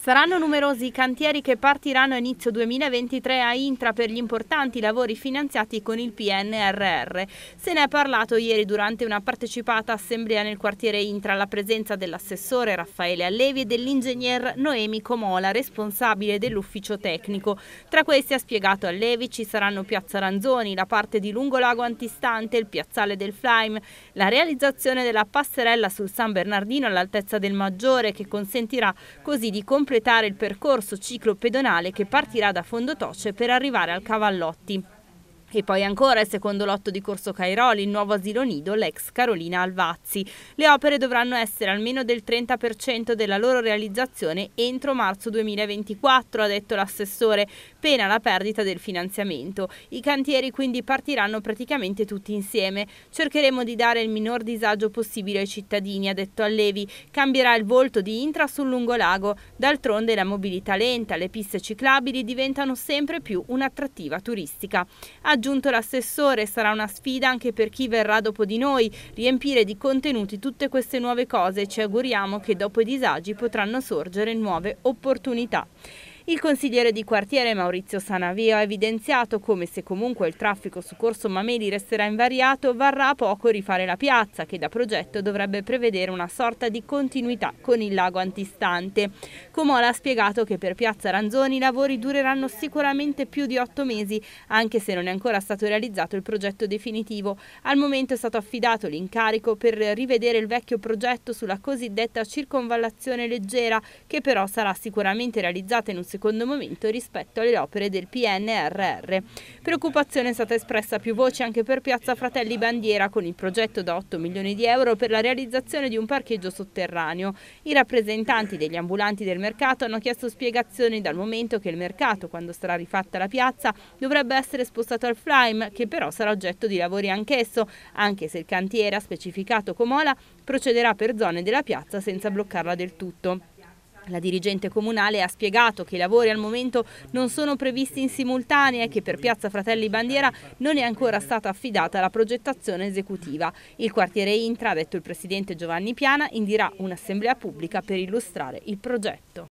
Saranno numerosi i cantieri che partiranno a inizio 2023 a Intra per gli importanti lavori finanziati con il PNRR. Se ne è parlato ieri durante una partecipata assemblea nel quartiere Intra alla presenza dell'assessore Raffaele Allevi e dell'ingegner Noemi Comola, responsabile dell'ufficio tecnico. Tra questi ha spiegato Allevi ci saranno Piazza Ranzoni, la parte di Lungolago antistante, il piazzale del Flaim, la realizzazione della passerella sul San Bernardino all'altezza del Maggiore che consentirà così di comprare completare il percorso ciclo pedonale che partirà da Fondotoce per arrivare al Cavallotti. E poi ancora secondo lotto di Corso Cairoli, il nuovo asilo nido, l'ex Carolina Alvazzi. Le opere dovranno essere almeno del 30% della loro realizzazione entro marzo 2024, ha detto l'assessore, pena la perdita del finanziamento. I cantieri quindi partiranno praticamente tutti insieme. Cercheremo di dare il minor disagio possibile ai cittadini, ha detto Allevi. Cambierà il volto di Intra sul lungolago. D'altronde la mobilità lenta, le piste ciclabili diventano sempre più un'attrattiva turistica aggiunto l'assessore, sarà una sfida anche per chi verrà dopo di noi, riempire di contenuti tutte queste nuove cose e ci auguriamo che dopo i disagi potranno sorgere nuove opportunità. Il consigliere di quartiere Maurizio Sanavia ha evidenziato come se comunque il traffico su Corso Mameli resterà invariato, varrà a poco rifare la piazza che da progetto dovrebbe prevedere una sorta di continuità con il lago antistante. Comola ha spiegato che per Piazza Ranzoni i lavori dureranno sicuramente più di otto mesi, anche se non è ancora stato realizzato il progetto definitivo. Al momento è stato affidato l'incarico per rivedere il vecchio progetto sulla cosiddetta circonvallazione leggera, che però sarà sicuramente realizzata in un secondo secondo momento rispetto alle opere del PNRR. Preoccupazione è stata espressa a più voci anche per Piazza Fratelli Bandiera con il progetto da 8 milioni di euro per la realizzazione di un parcheggio sotterraneo. I rappresentanti degli ambulanti del mercato hanno chiesto spiegazioni dal momento che il mercato, quando sarà rifatta la piazza, dovrebbe essere spostato al Flyme, che però sarà oggetto di lavori anch'esso, anche se il cantiere, ha specificato Comola, procederà per zone della piazza senza bloccarla del tutto. La dirigente comunale ha spiegato che i lavori al momento non sono previsti in simultanea e che per Piazza Fratelli Bandiera non è ancora stata affidata la progettazione esecutiva. Il quartiere Intra, ha detto il presidente Giovanni Piana, indirà un'assemblea pubblica per illustrare il progetto.